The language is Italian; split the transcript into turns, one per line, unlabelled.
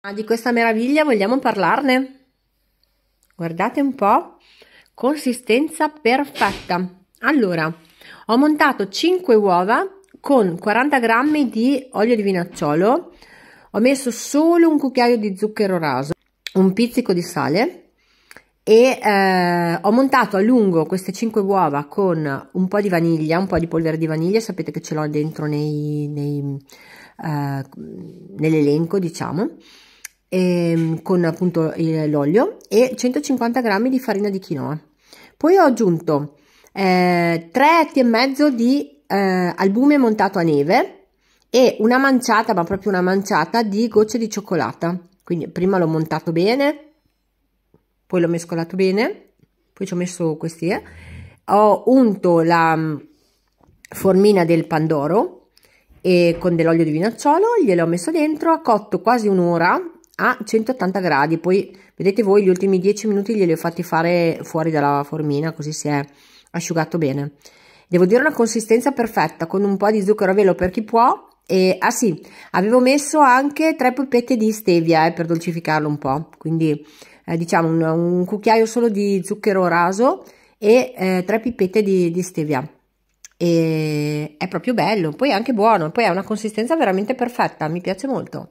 Ma di questa meraviglia vogliamo parlarne? Guardate un po', consistenza perfetta. Allora, ho montato 5 uova con 40 grammi di olio di vinacciolo, ho messo solo un cucchiaio di zucchero raso, un pizzico di sale e eh, ho montato a lungo queste 5 uova con un po' di vaniglia, un po' di polvere di vaniglia, sapete che ce l'ho dentro nei, nei, eh, nell'elenco diciamo, ehm, con appunto l'olio e 150 g di farina di quinoa. Poi ho aggiunto eh, 3 etti e mezzo di eh, albume montato a neve e una manciata, ma proprio una manciata di gocce di cioccolata. Quindi prima l'ho montato bene, poi l'ho mescolato bene, poi ci ho messo questi. Eh. Ho unto la mm, formina del pandoro e con dell'olio di vinacciolo gliel'ho messo dentro, ha cotto quasi un'ora, a 180 gradi. Poi vedete voi gli ultimi 10 minuti glieli ho fatti fare fuori dalla formina così si è asciugato bene. Devo dire una consistenza perfetta con un po' di zucchero a velo per chi può. E, ah sì, avevo messo anche tre polpette di stevia eh, per dolcificarlo un po', quindi eh, diciamo un, un, cucchiaio solo di zucchero raso e eh, tre pipette di, di stevia e è proprio bello, poi è anche buono, poi ha una consistenza veramente perfetta, mi piace molto.